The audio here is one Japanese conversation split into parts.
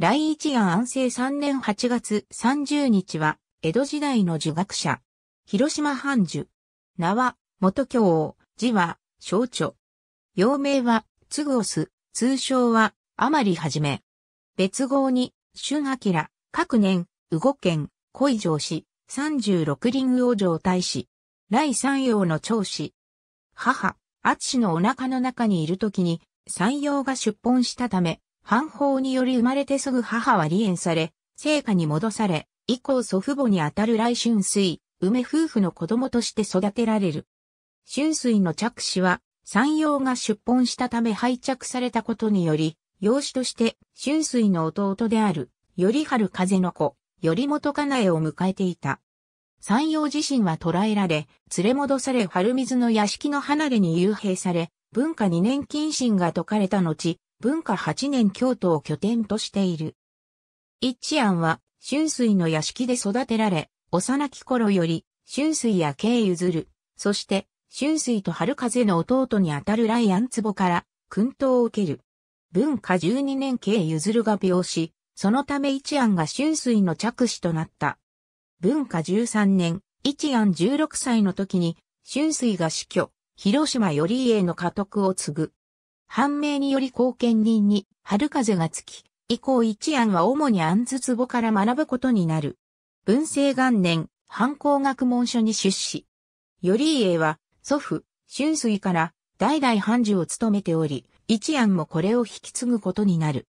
来一案安政3年8月30日は、江戸時代の儒学者。広島藩儒。名は、元京王、字は、小著。幼名は、つぐおす、通称は、あまりはじめ。別号に、春明、各年、右後県、小井城市、三十六輪女城大使。来三陽の長子。母、厚氏のお腹の中にいる時に、三陽が出奔したため、反法により生まれてすぐ母は離縁され、生家に戻され、以降祖父母にあたる来春水、梅夫婦の子供として育てられる。春水の着手は、山陽が出奔したため廃着されたことにより、養子として春水の弟である、頼春風の子、頼元かなえを迎えていた。山陽自身は捕らえられ、連れ戻され春水の屋敷の離れに幽閉され、文化に年金慎が解かれた後、文化8年京都を拠点としている。一案は、春水の屋敷で育てられ、幼き頃より、春水や慶譲る、そして、春水と春風の弟にあたる雷安壺から、訓導を受ける。文化12年慶譲るが病死、そのため一案が春水の着手となった。文化13年、一案16歳の時に、春水が死去、広島頼家の家督を継ぐ。判明により貢献人に春風がつき、以降一案は主に安津壺から学ぶことになる。文政元年、藩校学問所に出資。頼家は、祖父、春水から代々藩主を務めており、一案もこれを引き継ぐことになる。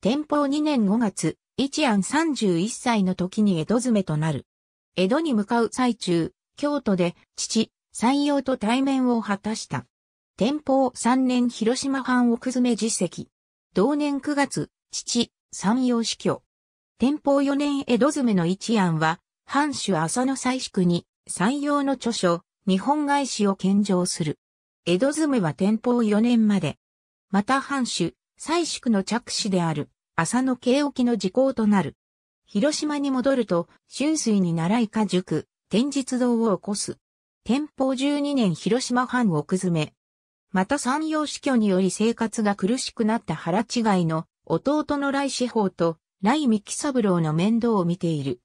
天保2年5月、一案31歳の時に江戸詰めとなる。江戸に向かう最中、京都で父、山陽と対面を果たした。天保三年広島藩奥詰め実績。同年九月、父、三陽死去。天保四年江戸詰めの一案は、藩主浅野西宿に、三陽の著書、日本外史を献上する。江戸詰めは天保四年まで。また藩主、西宿の着手である、浅野慶沖の時効となる。広島に戻ると、春水に習い家塾、天実堂を起こす。天保十二年広島藩奥詰め。また山陽死去により生活が苦しくなった腹違いの弟の来志法と来三木三郎の面倒を見ている。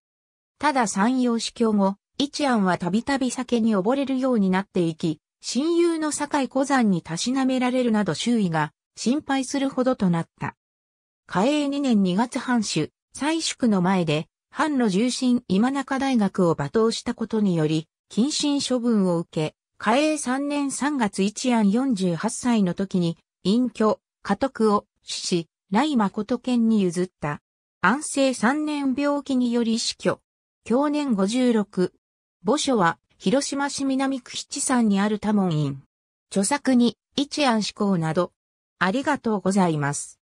ただ山陽死去後、一案はたびたび酒に溺れるようになっていき、親友の井小山にたしなめられるなど周囲が心配するほどとなった。嘉永2年2月藩主、蔡宿の前で、藩の重臣今中大学を罵倒したことにより、謹慎処分を受け、嘉永3年3月一案48歳の時に、隠居、家督を、死し、来誠県に譲った。安政3年病気により死去。去年56。墓所は、広島市南区七山にある多門院。著作に、一案志向など。ありがとうございます。